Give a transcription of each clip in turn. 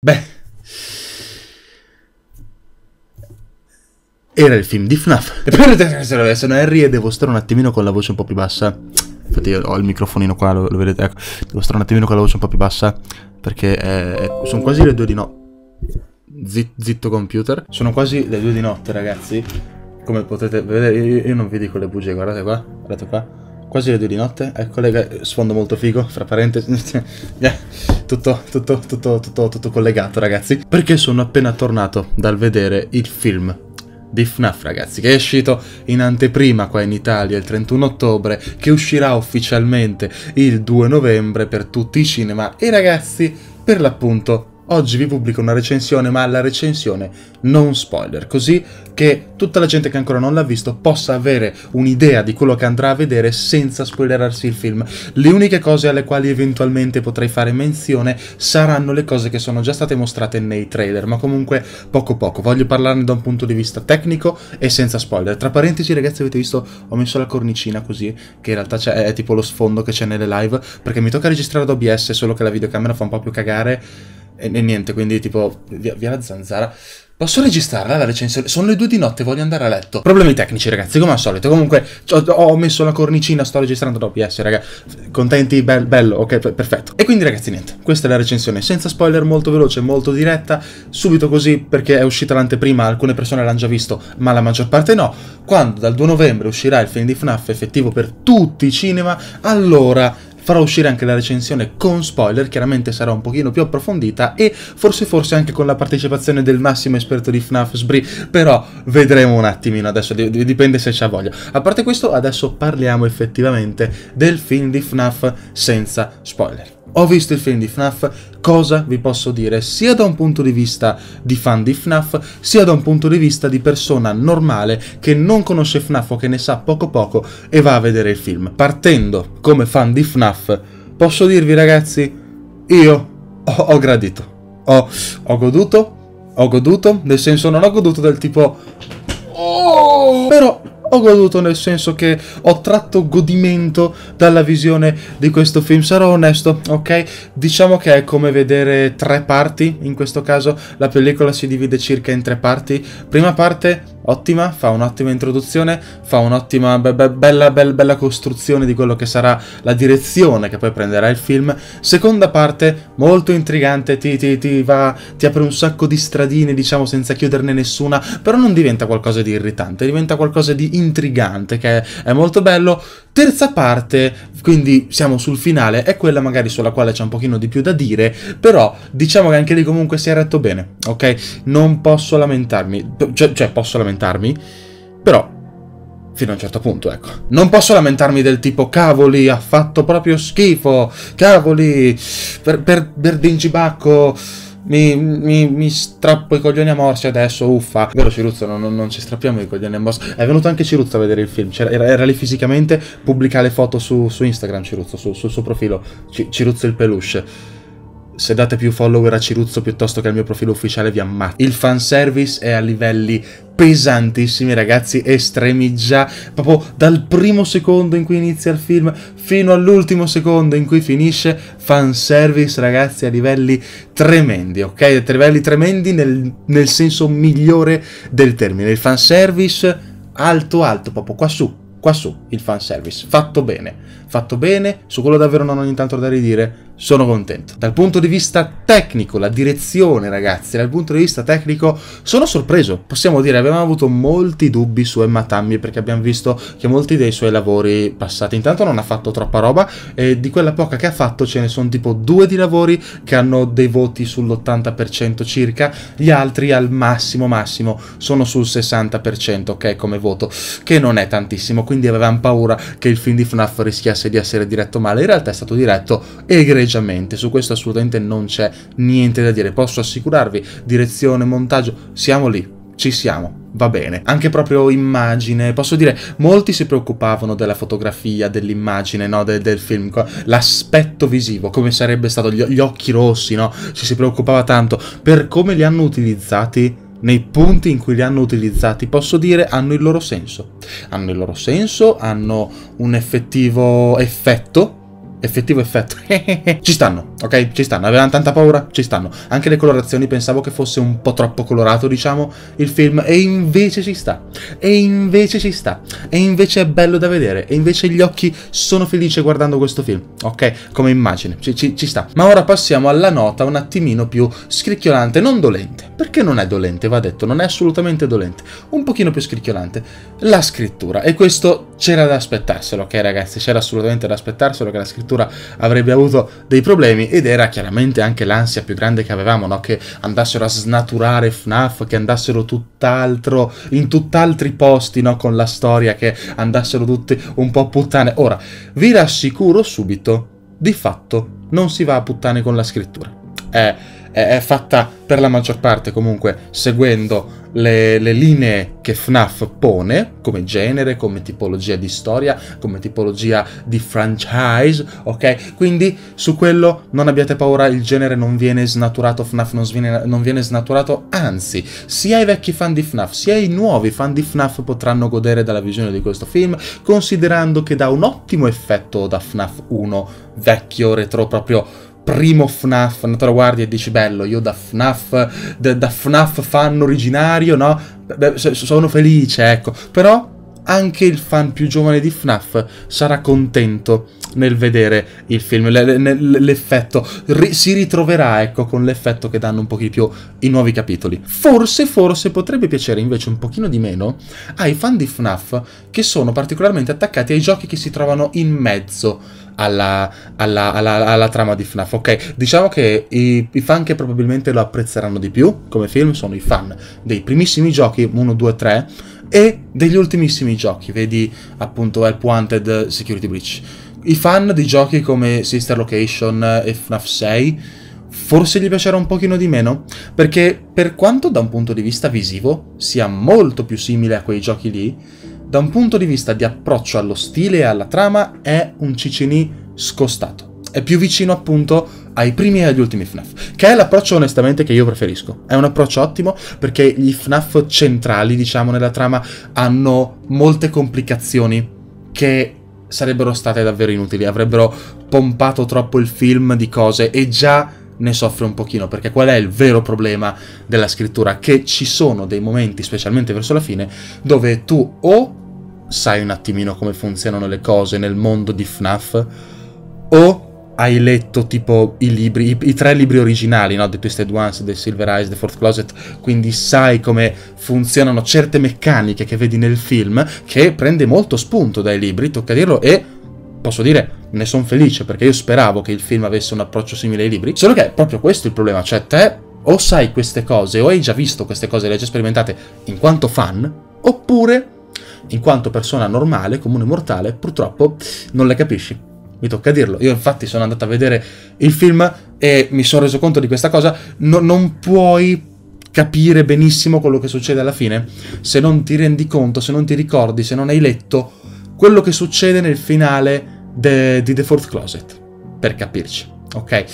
Beh, era il film di FNAF. E poi sono Harry e devo stare un attimino con la voce un po' più bassa. Infatti io ho il microfonino qua, lo, lo vedete, ecco. Devo stare un attimino con la voce un po' più bassa perché eh, eh sono quasi le due di notte. Zit, zitto computer. Sono quasi le due di notte, ragazzi. Come potete vedere, io, io non vi dico le bugie, guardate qua, guardate qua. Quasi le due di notte, ecco le sfondo molto figo, fra parentesi, eh, tutto, tutto, tutto, tutto, tutto collegato ragazzi, perché sono appena tornato dal vedere il film di FNAF ragazzi che è uscito in anteprima qua in Italia il 31 ottobre che uscirà ufficialmente il 2 novembre per tutti i cinema e ragazzi per l'appunto oggi vi pubblico una recensione, ma la recensione non spoiler, così che tutta la gente che ancora non l'ha visto possa avere un'idea di quello che andrà a vedere senza spoilerarsi il film. Le uniche cose alle quali eventualmente potrei fare menzione saranno le cose che sono già state mostrate nei trailer, ma comunque poco poco. Voglio parlarne da un punto di vista tecnico e senza spoiler. Tra parentesi, ragazzi, avete visto, ho messo la cornicina così, che in realtà è tipo lo sfondo che c'è nelle live, perché mi tocca registrare ad OBS, solo che la videocamera fa un po' più cagare e, e niente, quindi tipo, via, via la zanzara. Posso registrarla la recensione? Sono le due di notte, voglio andare a letto. Problemi tecnici, ragazzi, come al solito. Comunque, ho messo la cornicina, sto registrando dopo. Yes, raga. Contenti? Be bello, ok, perfetto. E quindi, ragazzi, niente. Questa è la recensione. Senza spoiler, molto veloce, molto diretta. Subito così, perché è uscita l'anteprima, alcune persone l'hanno già visto, ma la maggior parte no. Quando dal 2 novembre uscirà il film di FNAF effettivo per tutti i cinema, allora farò uscire anche la recensione con spoiler, chiaramente sarà un pochino più approfondita e forse forse anche con la partecipazione del massimo esperto di FNAF Sbri, però vedremo un attimino adesso, dipende se c'ha voglia. A parte questo adesso parliamo effettivamente del film di FNAF senza spoiler ho visto il film di FNAF, cosa vi posso dire? Sia da un punto di vista di fan di FNAF, sia da un punto di vista di persona normale che non conosce FNAF o che ne sa poco poco e va a vedere il film. Partendo come fan di FNAF, posso dirvi ragazzi, io ho, ho gradito. Ho, ho goduto, ho goduto, nel senso non ho goduto del tipo... Oh! Però ho goduto nel senso che ho tratto godimento dalla visione di questo film, sarò onesto, ok? Diciamo che è come vedere tre parti, in questo caso la pellicola si divide circa in tre parti. Prima parte ottima, fa un'ottima introduzione, fa un'ottima be be bella, bella, bella costruzione di quello che sarà la direzione che poi prenderà il film. Seconda parte molto intrigante, ti, ti, ti, va, ti apre un sacco di stradine, diciamo, senza chiuderne nessuna, però non diventa qualcosa di irritante, diventa qualcosa di intrigante, che è, è molto bello. Terza parte, quindi siamo sul finale, è quella magari sulla quale c'è un pochino di più da dire, però diciamo che anche lì comunque si è retto bene, ok? Non posso lamentarmi, cioè, cioè posso lamentarmi, però fino a un certo punto, ecco. Non posso lamentarmi del tipo cavoli, ha fatto proprio schifo, cavoli, per, per, per dingibacco mi, mi, mi, strappo i coglioni a morsi adesso, uffa. Vero Ciruzzo, non, non, non, ci strappiamo i coglioni a morsi. È venuto anche Ciruzzo a vedere il film, era, era, lì fisicamente, pubblica le foto su, su Instagram Ciruzzo, sul suo profilo, C Ciruzzo il peluche se date più follower a Ciruzzo piuttosto che al mio profilo ufficiale vi ammazzo. Il fanservice è a livelli pesantissimi ragazzi, estremi già proprio dal primo secondo in cui inizia il film fino all'ultimo secondo in cui finisce, fanservice ragazzi a livelli tremendi, ok? A livelli tremendi nel, nel senso migliore del termine, il fanservice alto alto, proprio qua su, qua su il fanservice, fatto bene fatto bene, su quello davvero non ho nient'altro da ridire, sono contento. Dal punto di vista tecnico, la direzione ragazzi, dal punto di vista tecnico sono sorpreso, possiamo dire, abbiamo avuto molti dubbi su Emma Tammy perché abbiamo visto che molti dei suoi lavori passati, intanto non ha fatto troppa roba e di quella poca che ha fatto ce ne sono tipo due di lavori che hanno dei voti sull'80% circa, gli altri al massimo massimo sono sul 60% ok come voto, che non è tantissimo, quindi avevamo paura che il film di FNAF rischiasse di essere diretto male, in realtà è stato diretto egregiamente, su questo assolutamente non c'è niente da dire, posso assicurarvi, direzione, montaggio, siamo lì, ci siamo, va bene. Anche proprio immagine, posso dire, molti si preoccupavano della fotografia, dell'immagine, no, del, del film, l'aspetto visivo, come sarebbe stato gli, gli occhi rossi, no, ci si preoccupava tanto per come li hanno utilizzati nei punti in cui li hanno utilizzati, posso dire hanno il loro senso. Hanno il loro senso, hanno un effettivo effetto. Effettivo effetto. Ci stanno. Ok, ci stanno, avevano tanta paura, ci stanno. Anche le colorazioni pensavo che fosse un po' troppo colorato, diciamo, il film, e invece ci sta. E invece ci sta. E invece è bello da vedere. E invece gli occhi sono felici guardando questo film. Ok, come immagine, ci, ci, ci sta. Ma ora passiamo alla nota un attimino più scricchiolante, non dolente. Perché non è dolente, va detto, non è assolutamente dolente. Un pochino più scricchiolante. La scrittura. E questo c'era da aspettarselo, ok ragazzi? C'era assolutamente da aspettarselo che la scrittura avrebbe avuto dei problemi ed era chiaramente anche l'ansia più grande che avevamo, no? che andassero a snaturare FNAF, che andassero tutt'altro, in tutt'altri posti no? con la storia, che andassero tutti un po' puttane. Ora, vi rassicuro subito, di fatto non si va a puttane con la scrittura. Eh, è, fatta per la maggior parte comunque seguendo le, le, linee che FNAF pone come genere, come tipologia di storia, come tipologia di franchise, ok? Quindi su quello non abbiate paura, il genere non viene snaturato, FNAF non viene, non viene snaturato, anzi, sia i vecchi fan di FNAF sia i nuovi fan di FNAF potranno godere della visione di questo film, considerando che dà un ottimo effetto da FNAF 1 vecchio, retro proprio primo FNAF, no, te lo guardi e dici bello, io da FNAF, da, da FNAF fan originario, no? Sono felice, ecco. Però anche il fan più giovane di FNAF sarà contento nel vedere il film, l'effetto. Ri si ritroverà, ecco, con l'effetto che danno un po' di più i nuovi capitoli. Forse, forse potrebbe piacere invece un pochino di meno ai fan di FNAF che sono particolarmente attaccati ai giochi che si trovano in mezzo alla, alla, alla, alla, trama di FNAF. Ok, diciamo che i, i, fan che probabilmente lo apprezzeranno di più come film sono i fan dei primissimi giochi 1, 2, 3 e degli ultimissimi giochi, vedi appunto Help Wanted Security Breach i fan di giochi come Sister Location e FNAF 6 forse gli piacerà un pochino di meno, perché per quanto da un punto di vista visivo sia molto più simile a quei giochi lì, da un punto di vista di approccio allo stile e alla trama è un cicini scostato. È più vicino appunto ai primi e agli ultimi FNAF, che è l'approccio onestamente che io preferisco. È un approccio ottimo perché gli FNAF centrali, diciamo, nella trama hanno molte complicazioni che sarebbero state davvero inutili, avrebbero pompato troppo il film di cose e già ne soffre un pochino, perché qual è il vero problema della scrittura? Che ci sono dei momenti, specialmente verso la fine, dove tu o sai un attimino come funzionano le cose nel mondo di FNAF, o hai letto tipo i libri, i, i tre libri originali, no? The Twisted Ones, The Silver Eyes, The Fourth Closet, quindi sai come funzionano certe meccaniche che vedi nel film, che prende molto spunto dai libri, tocca dirlo, e posso dire, ne sono felice, perché io speravo che il film avesse un approccio simile ai libri, solo che è proprio questo il problema, cioè te o sai queste cose, o hai già visto queste cose, le hai già sperimentate in quanto fan, oppure in quanto persona normale, comune mortale, purtroppo non le capisci mi tocca dirlo. Io infatti sono andato a vedere il film e mi sono reso conto di questa cosa. No, non puoi capire benissimo quello che succede alla fine se non ti rendi conto, se non ti ricordi, se non hai letto quello che succede nel finale de, di The Fourth Closet, per capirci. Ok?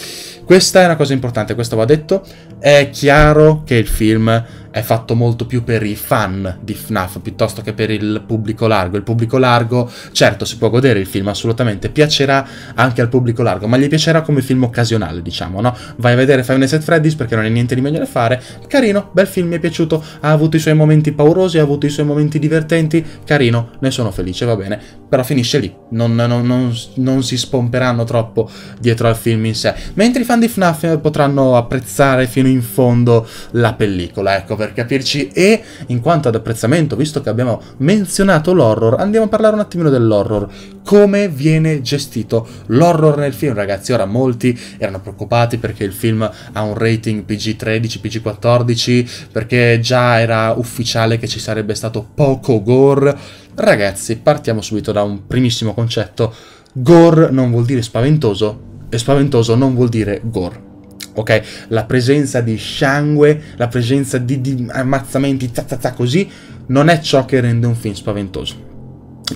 Questa è una cosa importante, questo va detto. È chiaro che il film è fatto molto più per i fan di FNAF piuttosto che per il pubblico largo. Il pubblico largo, certo, si può godere il film, assolutamente, piacerà anche al pubblico largo, ma gli piacerà come film occasionale, diciamo, no? Vai a vedere Five Nights at Freddy's perché non hai niente di meglio da fare. Carino, bel film, mi è piaciuto, ha avuto i suoi momenti paurosi, ha avuto i suoi momenti divertenti, carino, ne sono felice, va bene. Però finisce lì, non, non, non, non si spomperanno troppo dietro al film in sé. Mentre i fan fan di FNAF potranno apprezzare fino in fondo la pellicola, ecco per capirci. E in quanto ad apprezzamento, visto che abbiamo menzionato l'horror, andiamo a parlare un attimino dell'horror. Come viene gestito l'horror nel film, ragazzi? Ora molti erano preoccupati perché il film ha un rating PG13, PG14, perché già era ufficiale che ci sarebbe stato poco gore. Ragazzi, partiamo subito da un primissimo concetto. Gore non vuol dire spaventoso, e spaventoso non vuol dire gore. Ok? La presenza di sangue, la presenza di, di ammazzamenti, ta, ta, ta, così, non è ciò che rende un film spaventoso.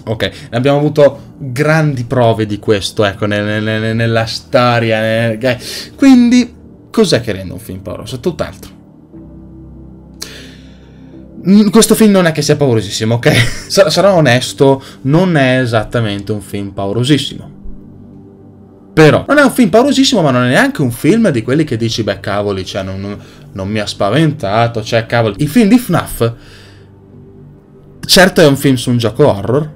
Ok, abbiamo avuto grandi prove di questo, ecco, nel, nel, nella storia. Nel, okay. Quindi, cos'è che rende un film pauroso? Tutt'altro. Questo film non è che sia paurosissimo, ok? Sarò onesto, non è esattamente un film paurosissimo però non è un film paurosissimo, ma non è neanche un film di quelli che dici, beh cavoli, cioè non, non mi ha spaventato, cioè cavoli. I film di FNAF, certo è un film su un gioco horror,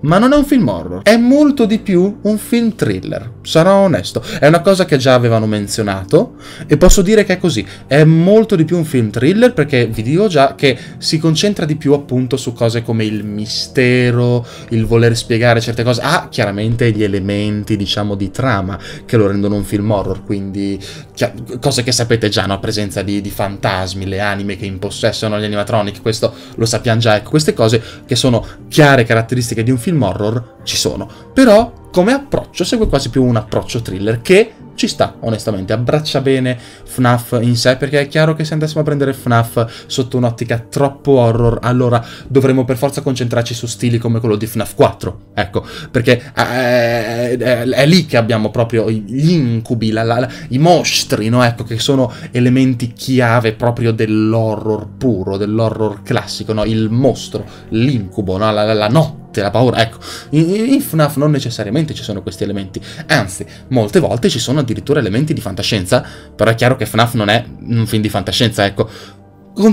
ma non è un film horror, è molto di più un film thriller sarò onesto, è una cosa che già avevano menzionato e posso dire che è così, è molto di più un film thriller perché vi dico già che si concentra di più appunto su cose come il mistero, il voler spiegare certe cose, ha ah, chiaramente gli elementi diciamo di trama che lo rendono un film horror, quindi cose che sapete già, no? presenza di, di fantasmi, le anime che impossessano gli animatronic, questo lo sappiamo già, ecco queste cose che sono chiare caratteristiche di un film horror ci sono, però come approccio segue quasi più un approccio thriller che ci sta, onestamente, abbraccia bene FNAF in sé, perché è chiaro che se andassimo a prendere FNAF sotto un'ottica troppo horror, allora dovremmo per forza concentrarci su stili come quello di FNAF 4, ecco, perché è, eh, eh, è, è lì che abbiamo proprio gli incubi, la, la, i mostri, no? Ecco, che sono elementi chiave proprio dell'horror puro, dell'horror classico, no? Il mostro, l'incubo, no? la, la notte notte, la paura. Ecco, in, FNAF non necessariamente ci sono questi elementi, anzi, molte volte ci sono addirittura elementi di fantascienza, però è chiaro che FNAF non è un film di fantascienza, ecco.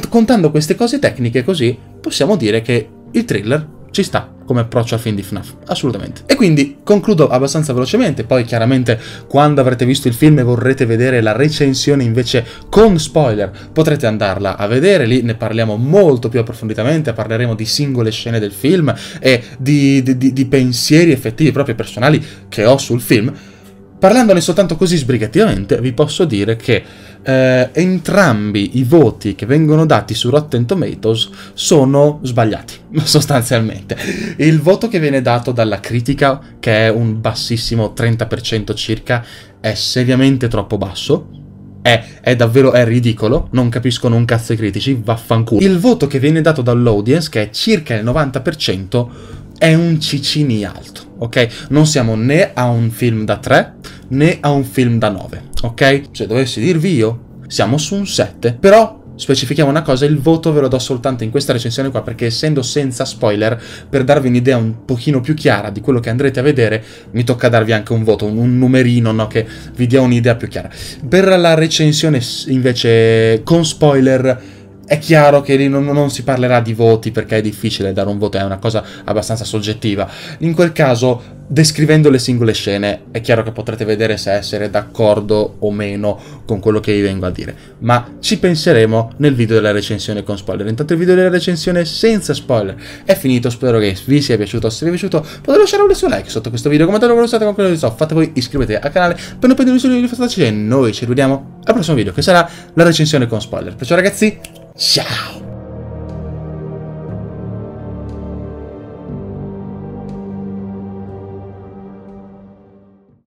contando queste cose tecniche così, possiamo dire che il thriller ci sta come approccio al film di FNAF, assolutamente. E quindi concludo abbastanza velocemente, poi chiaramente quando avrete visto il film e vorrete vedere la recensione invece con spoiler, potrete andarla a vedere, lì ne parliamo molto più approfonditamente, parleremo di singole scene del film e di, di, di, di pensieri effettivi, proprio personali, che ho sul film. Parlandone soltanto così sbrigativamente, vi posso dire che eh, entrambi i voti che vengono dati su Rotten Tomatoes sono sbagliati, sostanzialmente. Il voto che viene dato dalla critica, che è un bassissimo 30% circa, è seriamente troppo basso. È, è, davvero è ridicolo, non capiscono un cazzo i critici, vaffanculo. Il voto che viene dato dall'audience, che è circa il 90%, è un Ciccini alto, ok? Non siamo né a un film da 3 né a un film da 9, ok? Se dovessi dirvi io, siamo su un 7, però specifichiamo una cosa, il voto ve lo do soltanto in questa recensione qua perché essendo senza spoiler, per darvi un'idea un pochino più chiara di quello che andrete a vedere, mi tocca darvi anche un voto, un numerino, no, che vi dia un'idea più chiara. Per la recensione invece con spoiler è chiaro che lì non, non, si parlerà di voti perché è difficile dare un voto, è una cosa abbastanza soggettiva. In quel caso, descrivendo le singole scene, è chiaro che potrete vedere se essere d'accordo o meno con quello che vi vengo a dire. Ma ci penseremo nel video della recensione con spoiler. Intanto il video della recensione senza spoiler è finito, spero che vi sia piaciuto. Se vi è piaciuto potete lasciare un bel like sotto questo video, commentate quello che state con quello che so, fate voi, iscrivetevi al canale per non perdere nessuno di fateci e noi ci vediamo al prossimo video che sarà la recensione con spoiler. Perciò ragazzi... 下。